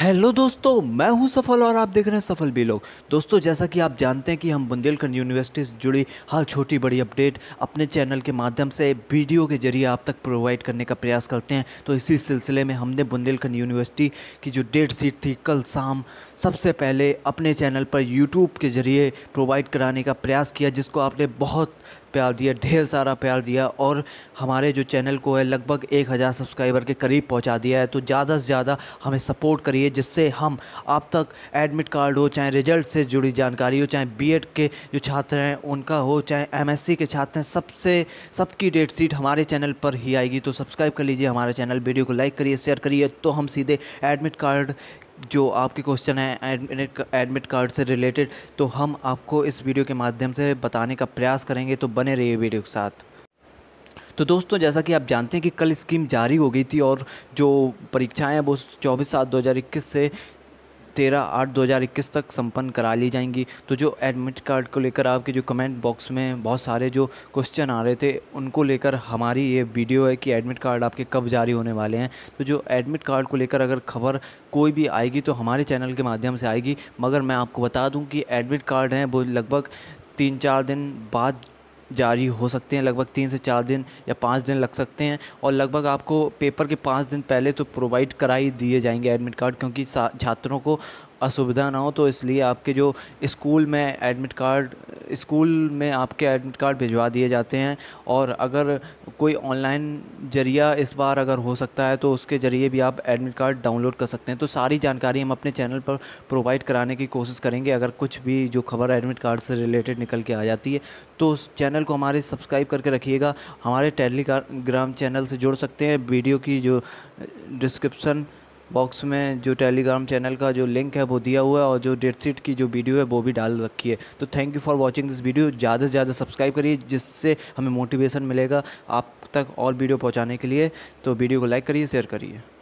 hello दोस्तों मैं हूं सफल और आप देख रहे हैं सफल भी लोग दोस्तों जैसा कि आप जानते हैं कि हम बुंदेलखंड यूनिवर्सिटी से जुड़ी हर छोटी बड़ी अपडेट अपने चैनल के माध्यम से वीडियो के जरिए आप तक प्रोवाइड करने का प्रयास करते हैं तो इसी सिलसिले में हमने बुंदेलखंड यूनिवर्सिटी की जो डेट सीट थी कल शाम सबसे पहले अपने चैनल पर यूट्यूब के जरिए प्रोवाइड कराने का प्रयास किया जिसको आपने बहुत प्यार दिया ढेर सारा प्यार दिया और हमारे जो चैनल को है लगभग एक हज़ार सब्सक्राइबर के करीब पहुंचा दिया है तो ज़्यादा से ज़्यादा हमें सपोर्ट करिए जिससे हम आप तक एडमिट कार्ड हो चाहे रिजल्ट से जुड़ी जानकारी हो चाहे बी के जो छात्र हैं उनका हो चाहे एम के छात्र हैं सबसे सबकी डेट शीट हमारे चैनल पर ही आएगी तो सब्सक्राइब कर लीजिए हमारे चैनल वीडियो को लाइक करिए शेयर करिए तो हम सीधे एडमिट कार्ड जो आपके क्वेश्चन हैं एडमिट कार्ड से रिलेटेड तो हम आपको इस वीडियो के माध्यम से बताने का प्रयास करेंगे तो बने रहिए वीडियो के साथ तो दोस्तों जैसा कि आप जानते हैं कि कल स्कीम जारी हो गई थी और जो परीक्षाएं वो 24 सात 2021 से तेरह आठ दो हज़ार इक्कीस तक संपन्न करा ली जाएंगी तो जो एडमिट कार्ड को लेकर आपके जो कमेंट बॉक्स में बहुत सारे जो क्वेश्चन आ रहे थे उनको लेकर हमारी ये वीडियो है कि एडमिट कार्ड आपके कब जारी होने वाले हैं तो जो एडमिट कार्ड को लेकर अगर खबर कोई भी आएगी तो हमारे चैनल के माध्यम से आएगी मगर मैं आपको बता दूँ कि एडमिट कार्ड हैं वो लगभग तीन चार दिन बाद जारी हो सकते हैं लगभग तीन से चार दिन या पाँच दिन लग सकते हैं और लगभग आपको पेपर के पाँच दिन पहले तो प्रोवाइड करा ही दिए जाएंगे एडमिट कार्ड क्योंकि छात्रों को असुविधा ना हो तो इसलिए आपके जो स्कूल में एडमिट कार्ड स्कूल में आपके एडमिट कार्ड भिजवा दिए जाते हैं और अगर कोई ऑनलाइन जरिया इस बार अगर हो सकता है तो उसके ज़रिए भी आप एडमिट कार्ड डाउनलोड कर सकते हैं तो सारी जानकारी हम अपने चैनल पर प्रोवाइड कराने की कोशिश करेंगे अगर कुछ भी जो खबर एडमिट कार्ड से रिलेटेड निकल के आ जाती है तो उस चैनल को हमारे सब्सक्राइब करके रखिएगा हमारे टेलीग्राम चैनल से जुड़ सकते हैं वीडियो की जो डिस्क्रिप्सन बॉक्स में जो टेलीग्राम चैनल का जो लिंक है वो दिया हुआ है और जो डेट शीट की जो वीडियो है वो भी डाल रखी है तो thank you for watching this video ज़्यादा से ज़्यादा सब्सक्राइब करिए जिससे हमें मोटिवेशन मिलेगा आप तक और वीडियो पहुँचाने के लिए तो वीडियो को लाइक करिए शेयर करिए